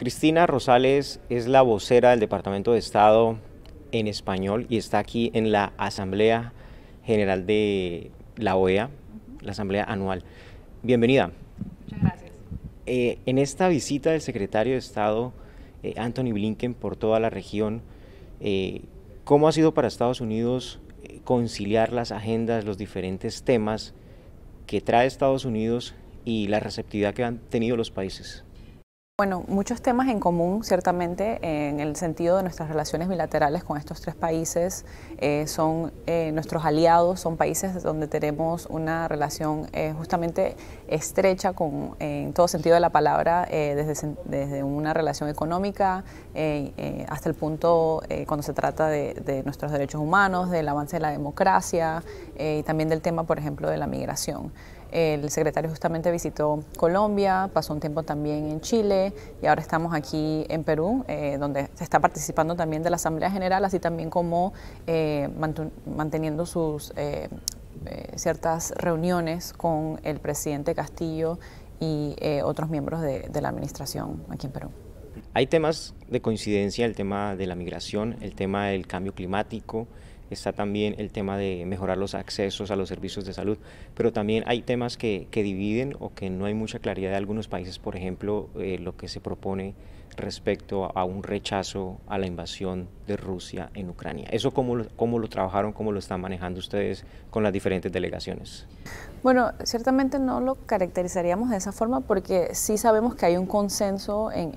Cristina Rosales es la vocera del Departamento de Estado en español y está aquí en la Asamblea General de la OEA, la Asamblea Anual. Bienvenida. Muchas gracias. Eh, en esta visita del secretario de Estado, eh, Anthony Blinken, por toda la región, eh, ¿cómo ha sido para Estados Unidos conciliar las agendas, los diferentes temas que trae Estados Unidos y la receptividad que han tenido los países? Bueno, muchos temas en común, ciertamente, en el sentido de nuestras relaciones bilaterales con estos tres países. Eh, son eh, nuestros aliados, son países donde tenemos una relación eh, justamente estrecha con, en todo sentido de la palabra, desde, una relación económica hasta el punto cuando se trata de, nuestros derechos humanos, del avance de la democracia y también del tema, por ejemplo, de la migración. El secretario justamente visitó Colombia, pasó un tiempo también en Chile y ahora estamos aquí en Perú, eh, donde se está participando también de la Asamblea General, así también como eh, manteniendo sus eh, ciertas reuniones con el presidente Castillo y otros miembros de la administración aquí en Perú. Hay temas de coincidencia, el tema de la migración, el tema del cambio climático, está también el tema de mejorar los accesos a los servicios de salud, pero también hay temas que, que dividen o que no hay mucha claridad de algunos países, por ejemplo, eh, lo que se propone respecto a, un rechazo a la invasión de Rusia en Ucrania. ¿Eso cómo cómo lo trabajaron, cómo lo están manejando ustedes con las diferentes delegaciones? Bueno, ciertamente no lo caracterizaríamos de esa forma porque sí sabemos que hay un consenso en,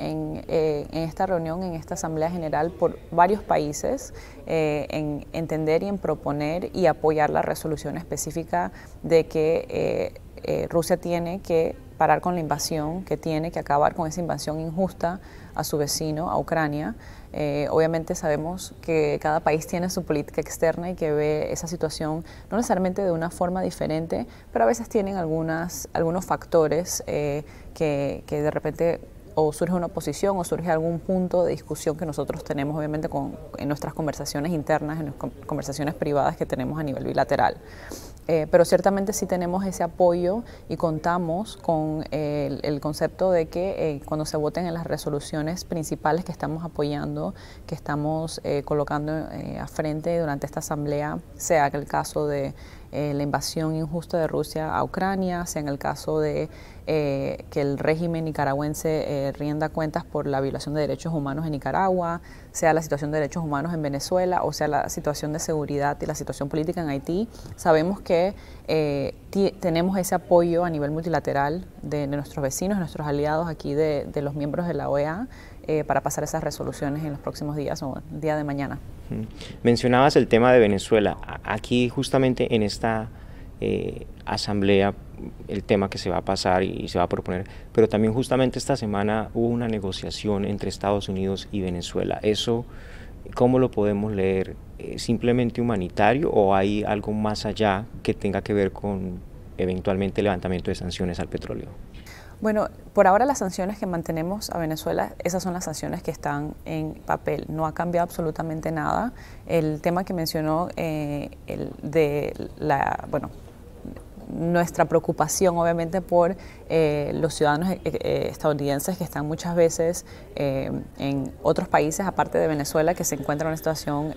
eh, esta reunión, en esta Asamblea General, por varios países eh, en entender y en proponer y apoyar la resolución específica de que eh, Rusia tiene que parar con la invasión, que tiene que acabar con esa invasión injusta a su vecino, a Ucrania. Eh, obviamente sabemos que cada país tiene su política externa y que ve esa situación no necesariamente de una forma diferente, pero a veces tienen algunas, algunos factores eh, que, de repente o surge una oposición o surge algún punto de discusión que nosotros tenemos obviamente con, en nuestras conversaciones internas, en nuestras conversaciones privadas que tenemos a nivel bilateral. Eh, pero ciertamente sí tenemos ese apoyo y contamos con eh, el, concepto de que eh, cuando se voten en las resoluciones principales que estamos apoyando, que estamos colocando a frente durante esta asamblea, sea el caso de eh, la invasión injusta de Rusia a Ucrania, sea en el caso de eh, que el régimen nicaragüense eh, rinda cuentas por la violación de derechos humanos en Nicaragua, sea la situación de derechos humanos en Venezuela o sea la situación de seguridad y la situación política en Haití, sabemos que tenemos ese apoyo a nivel multilateral de, nuestros vecinos, nuestros aliados aquí de, de los miembros de la OEA eh, para pasar esas resoluciones en los próximos días o día de mañana. Mencionabas el tema de Venezuela. Aquí justamente en esta eh, asamblea el tema que se va a pasar y, se va a proponer, pero también justamente esta semana hubo una negociación entre Estados Unidos y Venezuela. ¿Eso cómo lo podemos leer? ¿Simplemente humanitario o hay algo más allá que tenga que ver con eventualmente levantamiento de sanciones al petróleo. Bueno, por ahora las sanciones que mantenemos a Venezuela, esas son las sanciones que están en papel. No ha cambiado absolutamente nada. El tema que mencionó eh, de la, bueno, nuestra preocupación obviamente por eh, los ciudadanos eh, eh, estadounidenses que están muchas veces en otros países aparte de Venezuela que se encuentran en una situación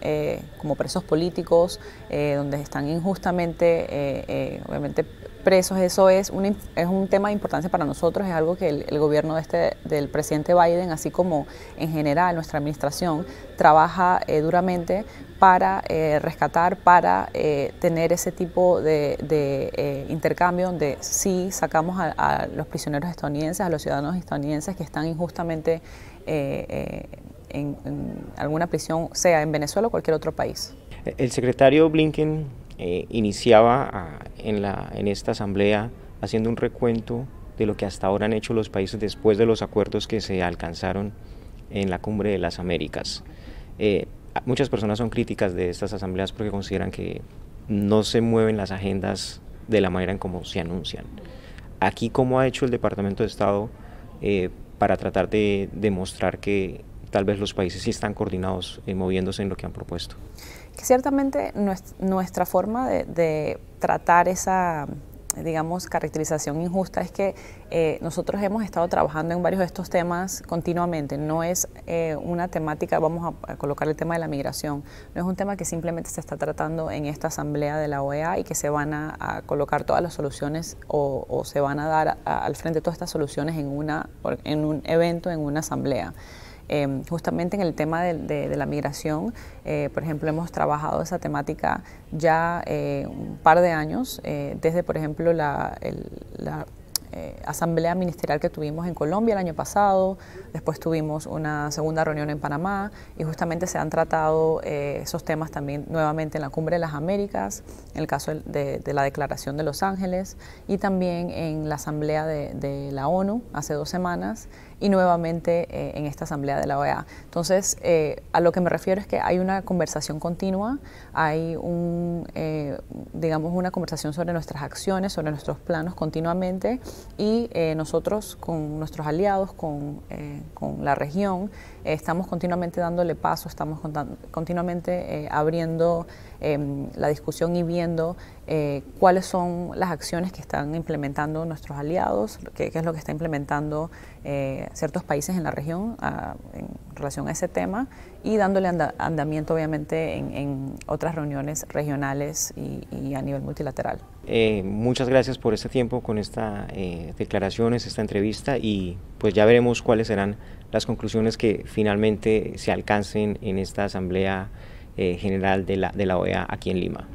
como presos políticos donde están injustamente obviamente presos eso es un, es un tema de importancia para nosotros es algo que el, el gobierno de este, del presidente Biden así como en general nuestra administración trabaja duramente para eh, rescatar, para eh, tener ese tipo de, eh, intercambio donde sí sacamos a, los prisioneros estadounidenses, a los ciudadanos estadounidenses que están injustamente en, alguna prisión, sea en Venezuela o cualquier otro país. E, el secretario Blinken iniciaba en, la, en esta asamblea haciendo un recuento de lo que hasta ahora han hecho los países después de los acuerdos que se alcanzaron en la cumbre de las Américas muchas personas son críticas de estas asambleas porque consideran que no se mueven las agendas de la manera en como se anuncian. Aquí, ¿cómo ha hecho el Departamento de Estado eh, para tratar de demostrar que tal vez los países sí están coordinados y eh, moviéndose en lo que han propuesto? Que ciertamente nuestra forma de tratar esa digamos, caracterización injusta es que eh, nosotros hemos estado trabajando en varios de estos temas continuamente. No es eh, una temática, vamos a, colocar el tema de la migración, no es un tema que simplemente se está tratando en esta asamblea de la OEA y que se van a, colocar todas las soluciones o, se van a dar al frente todas estas soluciones en, una, en un evento, en una asamblea. Em, justamente en el tema de, la migración, eh, por ejemplo, hemos trabajado esa temática ya eh, un par de años, eh, desde, por ejemplo, la, asamblea ministerial que tuvimos en Colombia el año pasado, después tuvimos una segunda reunión en Panamá y justamente se han tratado esos temas también nuevamente en la Cumbre de las Américas, en el caso de, la Declaración de Los Ángeles y también en la asamblea de la ONU hace dos semanas y nuevamente eh, en esta asamblea de la OEA. Entonces, eh, a lo que me refiero es que hay una conversación continua, hay un, eh, digamos, una conversación sobre nuestras acciones, sobre nuestros planos continuamente y nosotros con nuestros aliados, con, la región, estamos continuamente dándole paso, estamos continuamente abriendo em, la discusión y viendo cuáles son las acciones que están implementando nuestros aliados, qué, es lo que está implementando eh, ciertos países en la región ah, en relación a ese tema y dándole andamiento obviamente en, otras reuniones regionales y, a nivel multilateral. Eh, muchas gracias por este tiempo con estas eh, declaraciones, esta entrevista y pues ya veremos cuáles serán las conclusiones que finalmente se alcancen en esta Asamblea eh, General de la OEA e aquí en Lima.